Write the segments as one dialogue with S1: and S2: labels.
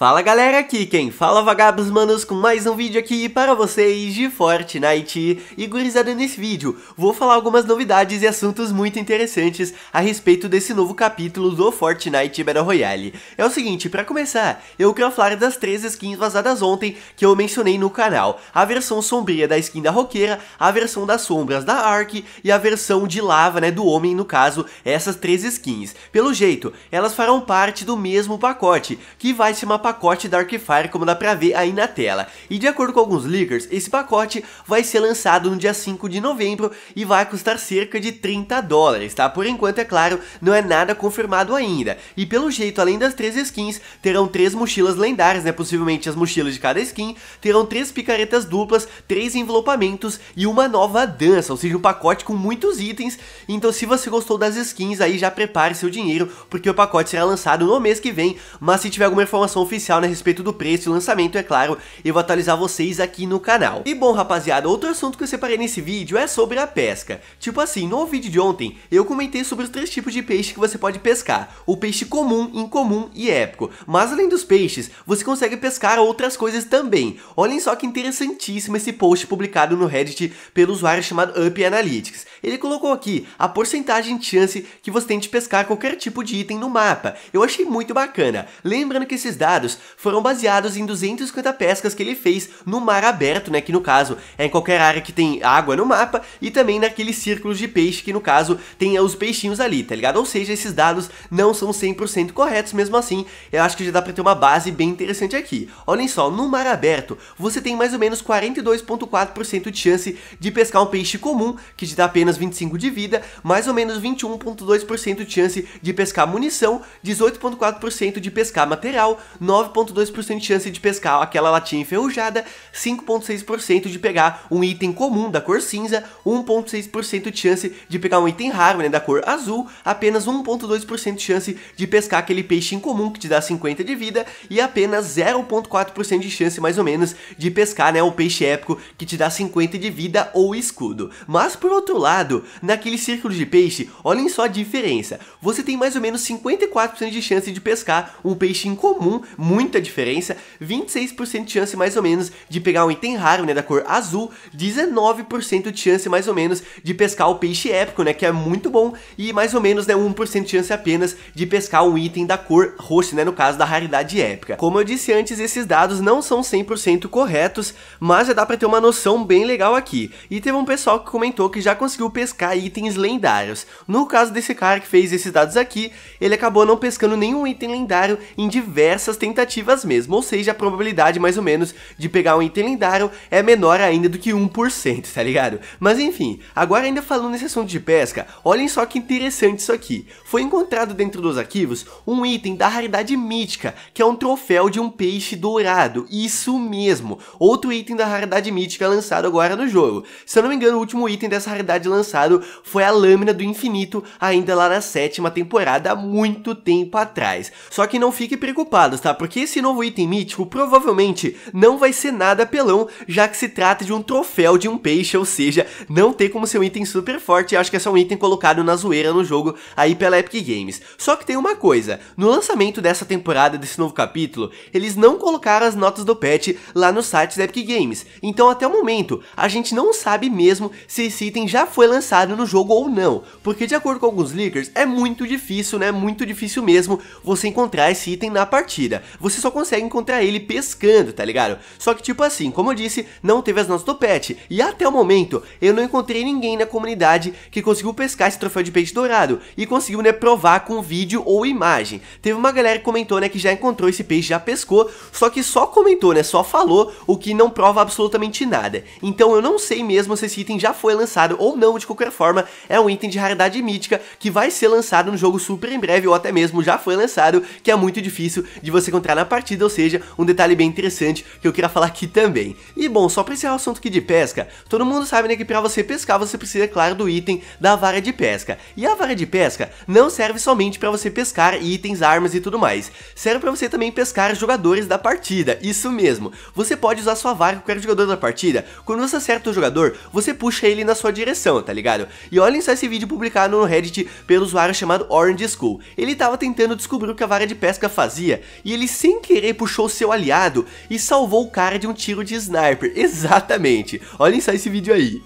S1: Fala galera, aqui quem fala vagabos manos com mais um vídeo aqui para vocês de Fortnite e gurizada nesse vídeo vou falar algumas novidades e assuntos muito interessantes a respeito desse novo capítulo do Fortnite Battle Royale. É o seguinte, para começar, eu quero falar das três skins vazadas ontem que eu mencionei no canal, a versão sombria da skin da roqueira, a versão das sombras da Ark e a versão de lava, né, do homem no caso, essas três skins. Pelo jeito, elas farão parte do mesmo pacote, que vai se chamar pacote Darkfire, como dá pra ver aí na tela. E de acordo com alguns leakers, esse pacote vai ser lançado no dia 5 de novembro e vai custar cerca de 30 dólares, tá? Por enquanto, é claro, não é nada confirmado ainda. E pelo jeito, além das três skins, terão três mochilas lendárias, né? Possivelmente as mochilas de cada skin, terão três picaretas duplas, três envelopamentos e uma nova dança, ou seja, um pacote com muitos itens. Então, se você gostou das skins, aí já prepare seu dinheiro, porque o pacote será lançado no mês que vem, mas se tiver alguma informação oficial, oficial né, a respeito do preço e lançamento, é claro, eu vou atualizar vocês aqui no canal. E bom, rapaziada, outro assunto que eu separei nesse vídeo é sobre a pesca. Tipo assim, no vídeo de ontem, eu comentei sobre os três tipos de peixe que você pode pescar. O peixe comum, incomum e épico. Mas além dos peixes, você consegue pescar outras coisas também. Olhem só que interessantíssimo esse post publicado no Reddit pelo usuário chamado Up Analytics. Ele colocou aqui a porcentagem de chance que você tem de pescar qualquer tipo de item no mapa. Eu achei muito bacana. Lembrando que esses dados publicados foram baseados em 250 pescas que ele fez no mar aberto, né, que no caso é em qualquer área que tem água no mapa, e também naqueles círculos de peixe que no caso tem os peixinhos ali, tá ligado? Ou seja, esses dados não são 100% corretos, mesmo assim, eu acho que já dá pra ter uma base bem interessante aqui. Olhem só, no mar aberto, você tem mais ou menos 42,4% de chance de pescar um peixe comum, que te dá apenas 25 de vida, mais ou menos 21,2% de chance de pescar munição, 18,4% de pescar material, 9,2% de chance de pescar aquela latinha enferrujada, 5,6% de pegar um item comum da cor cinza, 1,6% de chance de pegar um item raro né, da cor azul, apenas 1,2% de chance de pescar aquele peixe incomum que te dá 50 de vida e apenas 0,4% de chance mais ou menos de pescar né, peixe épico que te dá 50 de vida ou escudo. Mas por outro lado, naquele círculo de peixe, olhem só a diferença. Você tem mais ou menos 54% de chance de pescar um peixe incomum, muita diferença, 26% de chance mais ou menos de pegar um item raro, né, da cor azul, 19% de chance mais ou menos de pescar o peixe épico, né, que é muito bom, e mais ou menos, né, 1% de chance apenas de pescar um item da cor roxa, né, no caso da raridade épica. Como eu disse antes, esses dados não são 100% corretos, mas já dá pra ter uma noção bem legal aqui. E teve um pessoal que comentou que já conseguiu pescar itens lendários. No caso desse cara que fez esses dados aqui, ele acabou não pescando nenhum item lendário em diversas tentativas tentativas mesmo, ou seja, a probabilidade mais ou menos de pegar um item lendário é menor ainda do que 1%, tá ligado? Mas enfim, agora ainda falando nesse assunto de pesca, olhem só que interessante isso aqui. Foi encontrado dentro dos arquivos um item da raridade mítica, que é um troféu de um peixe dourado, isso mesmo, outro item da raridade mítica lançado agora no jogo. Se eu não me engano, o último item dessa raridade lançado foi a Lâmina do Infinito, ainda lá na sétima temporada, há muito tempo atrás. Só que não fiquem preocupados, tá porque esse novo item mítico provavelmente não vai ser nada apelão, já que se trata de um troféu de um peixe, ou seja, não tem como ser um item super forte, acho que é só um item colocado na zoeira no jogo aí pela Epic Games. Só que tem uma coisa, no lançamento dessa temporada, desse novo capítulo, eles não colocaram as notas do patch lá no site da Epic Games, então até o momento a gente não sabe mesmo se esse item já foi lançado no jogo ou não, porque de acordo com alguns leakers, é muito difícil, né, muito difícil mesmo você encontrar esse item na partida você só consegue encontrar ele pescando, tá ligado? Só que tipo assim, como eu disse, não teve as notas do pet, e até o momento eu não encontrei ninguém na comunidade que conseguiu pescar esse troféu de peixe dourado, e conseguiu né, provar com vídeo ou imagem. Teve uma galera que comentou né, que já encontrou esse peixe, já pescou, só que só comentou, né, só falou, o que não prova absolutamente nada. Então eu não sei mesmo se esse item já foi lançado ou não, de qualquer forma, é um item de raridade mítica que vai ser lançado no jogo super em breve, ou até mesmo já foi lançado, que é muito difícil de você conseguir encontrar na partida, ou seja, um detalhe bem interessante que eu queria falar aqui também. E bom, só para encerrar o assunto aqui de pesca, todo mundo sabe né, que para você pescar você precisa, é claro, do item da vara de pesca. E a vara de pesca não serve somente para você pescar itens, armas e tudo mais, serve para você também pescar jogadores da partida, isso mesmo. Você pode usar sua vara com qualquer jogador da partida, quando você acerta o jogador, você puxa ele na sua direção, tá ligado? E olhem só esse vídeo publicado no Reddit pelo usuário chamado Orange School. Ele tava tentando descobrir o que a vara de pesca fazia, e ele sem querer puxou seu aliado e salvou o cara de um tiro de sniper. Exatamente. Olhem só esse vídeo aí.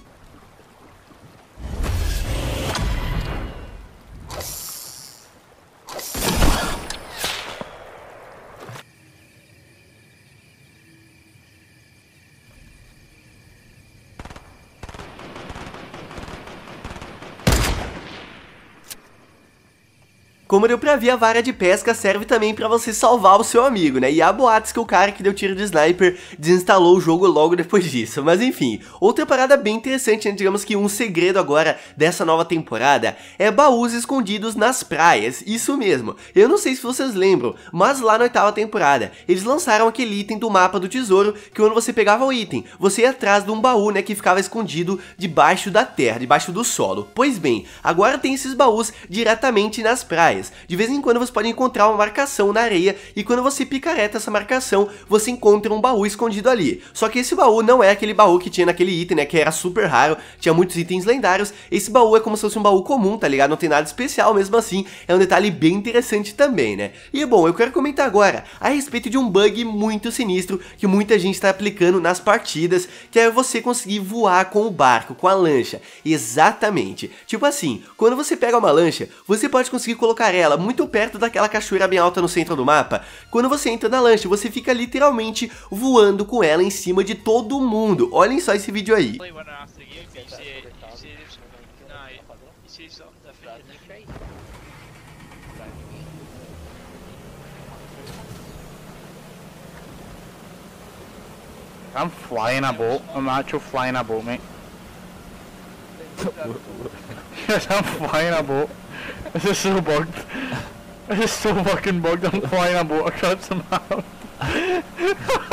S1: Como deu pra ver, a vara de pesca serve também para você salvar o seu amigo, né? E há boatos que o cara que deu tiro de sniper desinstalou o jogo logo depois disso. Mas enfim, outra parada bem interessante, né? digamos que um segredo agora dessa nova temporada é baús escondidos nas praias. Isso mesmo. Eu não sei se vocês lembram, mas lá na oitava temporada, eles lançaram aquele item do mapa do tesouro que quando você pegava o item, você ia atrás de um baú, né, que ficava escondido debaixo da terra, debaixo do solo. Pois bem, agora tem esses baús diretamente nas praias áreas. De vez em quando você pode encontrar uma marcação na areia e quando você picareta essa marcação, você encontra um baú escondido ali. Só que esse baú não é aquele baú que tinha naquele item, né, que era super raro, tinha muitos itens lendários. Esse baú é como se fosse um baú comum, tá ligado? Não tem nada especial, mesmo assim, é um detalhe bem interessante também, né? E bom, eu quero comentar agora a respeito de um bug muito sinistro que muita gente está aplicando nas partidas, que é você conseguir voar com o barco, com a lancha. Exatamente. Tipo assim, quando você pega uma lancha, você pode conseguir colocar muito perto daquela cachoeira bem alta no centro do mapa. Quando você entra na lancha, você fica literalmente voando com ela em cima de todo mundo. Olhem só esse vídeo aí. I'm flying a boat. I'm actually flying a boat, mate. I'm flying a boat. This is so bugged. This is so fucking bugged. I'm flying on water cuts somehow.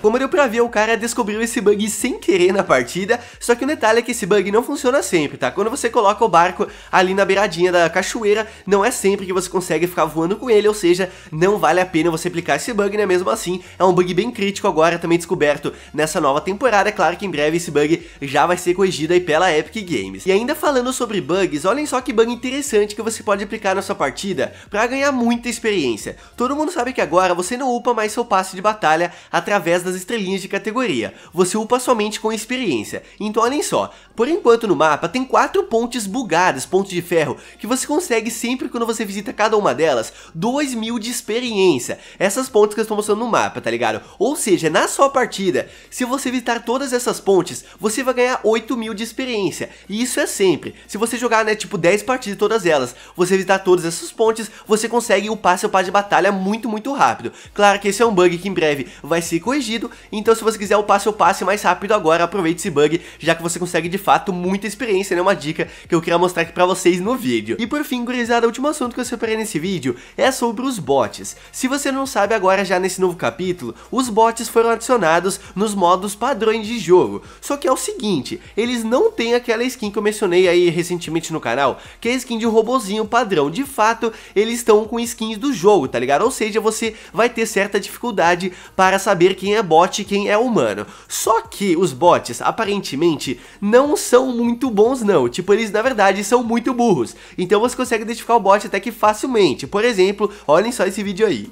S1: Como deu pra ver, o cara descobriu esse bug sem querer na partida, só que o um detalhe é que esse bug não funciona sempre, tá? Quando você coloca o barco ali na beiradinha da cachoeira, não é sempre que você consegue ficar voando com ele, ou seja, não vale a pena você aplicar esse bug, né? Mesmo assim, é um bug bem crítico agora, também descoberto nessa nova temporada, é claro que em breve esse bug já vai ser corrigido aí pela Epic Games. E ainda falando sobre bugs, olhem só que bug interessante que você pode aplicar na sua partida pra ganhar muita experiência. Todo mundo sabe que agora você não upa mais seu passe de batalha através da das estrelinhas de categoria. Você upa somente com experiência. Então olhem só, por enquanto no mapa tem quatro pontes bugadas, pontes de ferro, que você consegue sempre quando você visita cada uma delas, 2 mil de experiência. Essas pontes que eu estou mostrando no mapa, tá ligado? Ou seja, na sua partida, se você visitar todas essas pontes, você vai ganhar 8 mil de experiência. E isso é sempre. Se você jogar, né, tipo 10 partidas todas elas, você visitar todas essas pontes, você consegue upar seu par de batalha muito, muito rápido. Claro que esse é um bug que em breve vai ser corrigido, então se você quiser o passo a passo mais rápido agora, aproveite esse bug, já que você consegue de fato muita experiência, né, uma dica que eu queria mostrar aqui pra vocês no vídeo. E por fim, gurizada, o último assunto que eu separei nesse vídeo é sobre os bots. Se você não sabe agora já nesse novo capítulo, os bots foram adicionados nos modos padrões de jogo, só que é o seguinte, eles não têm aquela skin que eu mencionei aí recentemente no canal, que é a skin de robozinho padrão, de fato, eles estão com skins do jogo, tá ligado? Ou seja, você vai ter certa dificuldade para saber quem é bot quem é humano. Só que os bots, aparentemente, não são muito bons não, tipo, eles na verdade são muito burros. Então você consegue identificar o bot até que facilmente, por exemplo, olhem só esse vídeo aí.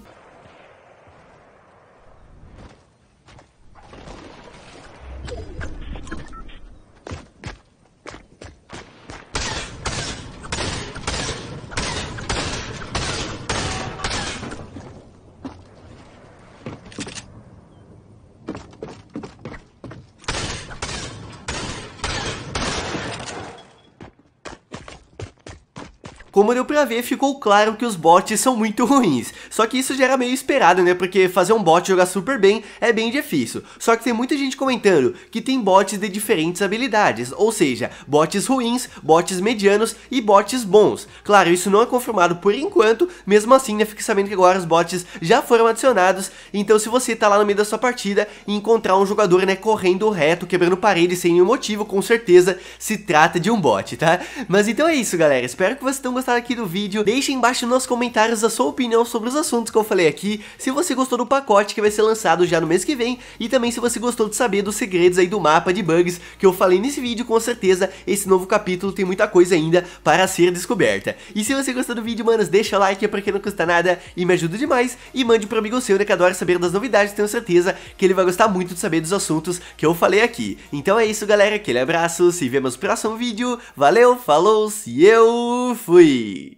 S1: Como deu pra ver, ficou claro que os bots são muito ruins. Só que isso já era meio esperado, né? Porque fazer um bot jogar super bem é bem difícil. Só que tem muita gente comentando que tem bots de diferentes habilidades, ou seja, bots ruins, bots medianos e bots bons. Claro, isso não é confirmado por enquanto, mesmo assim, né? Fique sabendo que agora os bots já foram adicionados, então se você tá lá no meio da sua partida e encontrar um jogador, né, correndo reto, quebrando parede sem nenhum motivo, com certeza se trata de um bot, tá? Mas então é isso, galera. Espero que vocês tenham gostado gostaram aqui do vídeo, deixe embaixo nos comentários a sua opinião sobre os assuntos que eu falei aqui, se você gostou do pacote que vai ser lançado já no mês que vem, e também se você gostou de saber dos segredos aí do mapa de bugs que eu falei nesse vídeo, com certeza esse novo capítulo tem muita coisa ainda para ser descoberta. E se você gostou do vídeo, manos, deixa o like é pra quem não custa nada e me ajuda demais, e mande pro amigo seu, né, que adora saber das novidades, tenho certeza que ele vai gostar muito de saber dos assuntos que eu falei aqui. Então é isso, galera, aquele abraço, se vemos no próximo vídeo, valeu, falou, se eu fui! Hey!